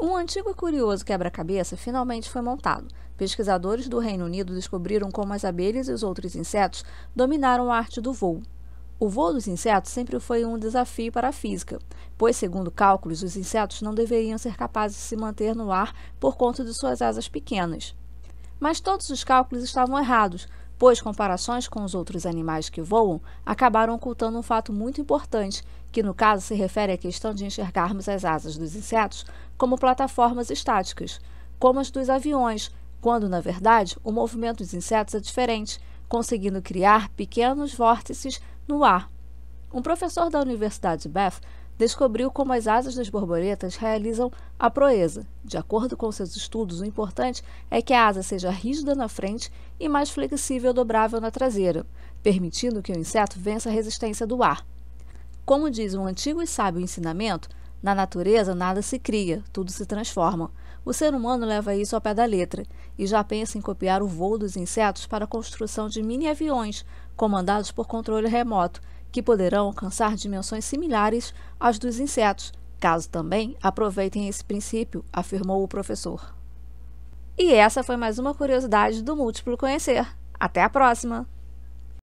Um antigo e curioso quebra-cabeça finalmente foi montado. Pesquisadores do Reino Unido descobriram como as abelhas e os outros insetos dominaram a arte do voo. O voo dos insetos sempre foi um desafio para a física, pois, segundo cálculos, os insetos não deveriam ser capazes de se manter no ar por conta de suas asas pequenas. Mas todos os cálculos estavam errados, pois comparações com os outros animais que voam acabaram ocultando um fato muito importante, que no caso se refere à questão de enxergarmos as asas dos insetos como plataformas estáticas, como as dos aviões, quando na verdade o movimento dos insetos é diferente, conseguindo criar pequenos vórtices no ar. Um professor da Universidade de Bath descobriu como as asas das borboletas realizam a proeza. De acordo com seus estudos, o importante é que a asa seja rígida na frente e mais flexível e dobrável na traseira, permitindo que o inseto vença a resistência do ar. Como diz um antigo e sábio ensinamento, na natureza nada se cria, tudo se transforma. O ser humano leva isso ao pé da letra e já pensa em copiar o voo dos insetos para a construção de mini aviões, comandados por controle remoto, que poderão alcançar dimensões similares às dos insetos, caso também aproveitem esse princípio, afirmou o professor. E essa foi mais uma curiosidade do Múltiplo Conhecer. Até a próxima!